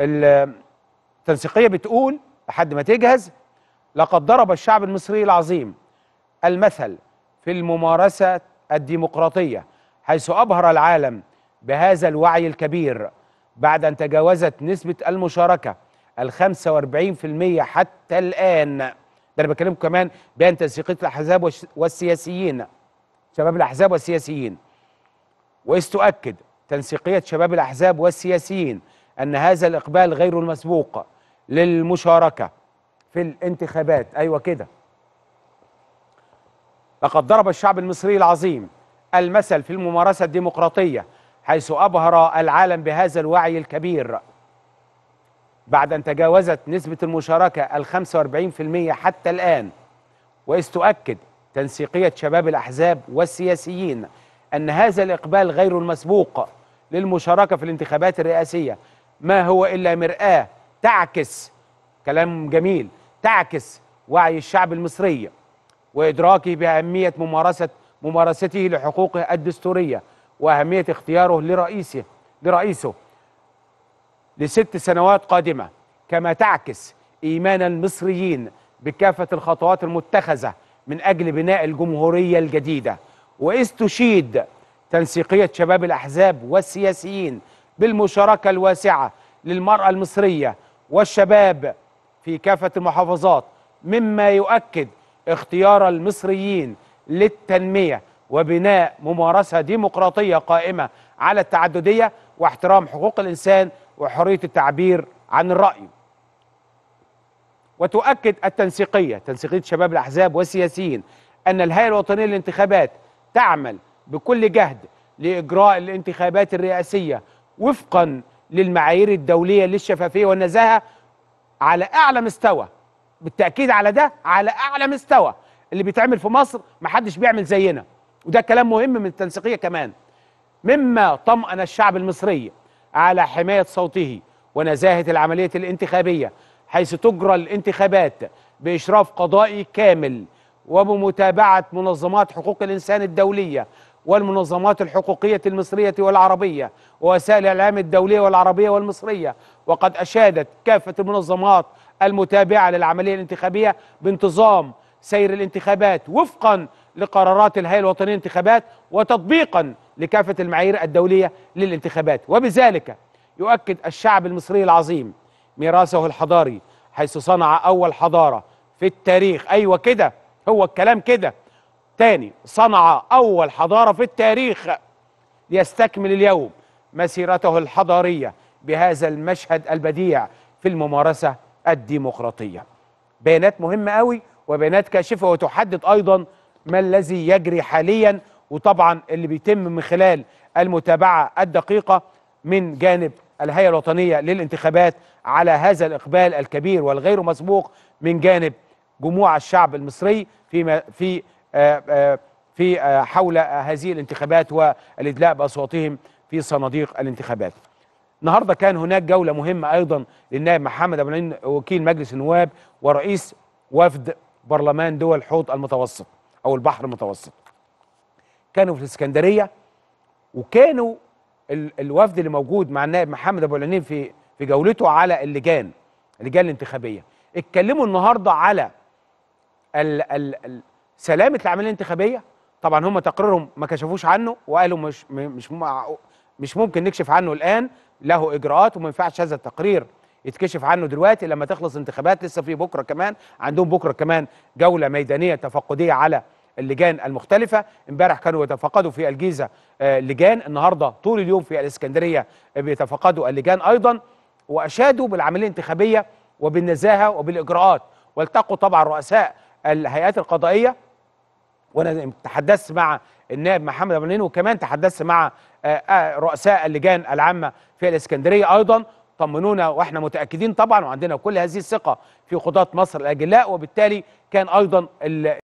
التنسيقيه بتقول لحد ما تجهز لقد ضرب الشعب المصري العظيم المثل في الممارسه الديمقراطيه حيث ابهر العالم بهذا الوعي الكبير بعد ان تجاوزت نسبه المشاركه ال 45% حتى الان ده انا بكلمكم كمان بين تنسيقيه الاحزاب والسياسيين شباب الاحزاب والسياسيين واذ تؤكد تنسيقيه شباب الاحزاب والسياسيين أن هذا الإقبال غير المسبوق للمشاركة في الانتخابات أيوة كده لقد ضرب الشعب المصري العظيم المثل في الممارسة الديمقراطية حيث أبهر العالم بهذا الوعي الكبير بعد أن تجاوزت نسبة المشاركة ال 45% حتى الآن وإذ تؤكد تنسيقية شباب الأحزاب والسياسيين أن هذا الإقبال غير المسبوق للمشاركة في الانتخابات الرئاسية ما هو إلا مرآة تعكس كلام جميل تعكس وعي الشعب المصري وإدراكه بأهمية ممارسة ممارسته لحقوقه الدستورية وأهمية اختياره لرئيسه لرئيسه لست سنوات قادمة كما تعكس إيمان المصريين بكافة الخطوات المتخذة من أجل بناء الجمهورية الجديدة واستشيد تنسيقية شباب الأحزاب والسياسيين بالمشاركة الواسعة للمرأة المصرية والشباب في كافة المحافظات مما يؤكد اختيار المصريين للتنمية وبناء ممارسة ديمقراطية قائمة على التعددية واحترام حقوق الإنسان وحرية التعبير عن الرأي وتؤكد التنسيقية تنسيقية شباب الأحزاب والسياسيين أن الهيئة الوطنية للانتخابات تعمل بكل جهد لإجراء الانتخابات الرئاسية وفقا للمعايير الدولية للشفافية والنزاهة على أعلى مستوى بالتأكيد على ده على أعلى مستوى اللي بيتعمل في مصر محدش بيعمل زينا وده كلام مهم من التنسيقية كمان مما طمأن الشعب المصري على حماية صوته ونزاهة العملية الانتخابية حيث تجرى الانتخابات بإشراف قضائي كامل وبمتابعة منظمات حقوق الإنسان الدولية والمنظمات الحقوقية المصرية والعربية ووسائل الإعلام الدولية والعربية والمصرية وقد أشادت كافة المنظمات المتابعة للعملية الانتخابية بانتظام سير الانتخابات وفقا لقرارات الهيئة الوطنية للانتخابات وتطبيقا لكافة المعايير الدولية للانتخابات وبذلك يؤكد الشعب المصري العظيم ميراثه الحضاري حيث صنع أول حضارة في التاريخ أيوة كده هو الكلام كده تاني صنع أول حضارة في التاريخ ليستكمل اليوم مسيرته الحضارية بهذا المشهد البديع في الممارسة الديمقراطية بيانات مهمة قوي وبيانات كاشفة وتحدد أيضا ما الذي يجري حاليا وطبعا اللي بيتم من خلال المتابعة الدقيقة من جانب الهيئة الوطنية للانتخابات على هذا الإقبال الكبير والغير مسبوق من جانب جموع الشعب المصري فيما في آه، آه، في آه، حول هذه الانتخابات والادلاء باصواتهم في صناديق الانتخابات. النهارده كان هناك جوله مهمه ايضا للنائب محمد ابو العين وكيل مجلس النواب ورئيس وفد برلمان دول حوض المتوسط او البحر المتوسط. كانوا في الاسكندريه وكانوا الوفد اللي موجود مع النائب محمد ابو العين في في جولته على اللجان اللجان الانتخابيه اتكلموا النهارده على ال ال ال سلامه العمليه الانتخابيه طبعا هم تقريرهم ما كشفوش عنه وقالوا مش مش مش ممكن نكشف عنه الان له اجراءات وما ينفعش هذا التقرير يتكشف عنه دلوقتي لما تخلص انتخابات لسه في بكره كمان عندهم بكره كمان جوله ميدانيه تفقديه على اللجان المختلفة امبارح كانوا يتفقدوا في الجيزة آه، لجان النهاردة طول اليوم في الإسكندرية بيتفقدوا اللجان أيضا وأشادوا بالعملية الانتخابية وبالنزاهة وبالإجراءات والتقوا طبعا رؤساء الهيئات القضائية وانا تحدثت مع النائب محمد ابو وكمان تحدثت مع آه، آه، رؤساء اللجان العامه في الاسكندريه ايضا طمنونا واحنا متاكدين طبعا وعندنا كل هذه الثقه في قضاه مصر الاجلاء وبالتالي كان ايضا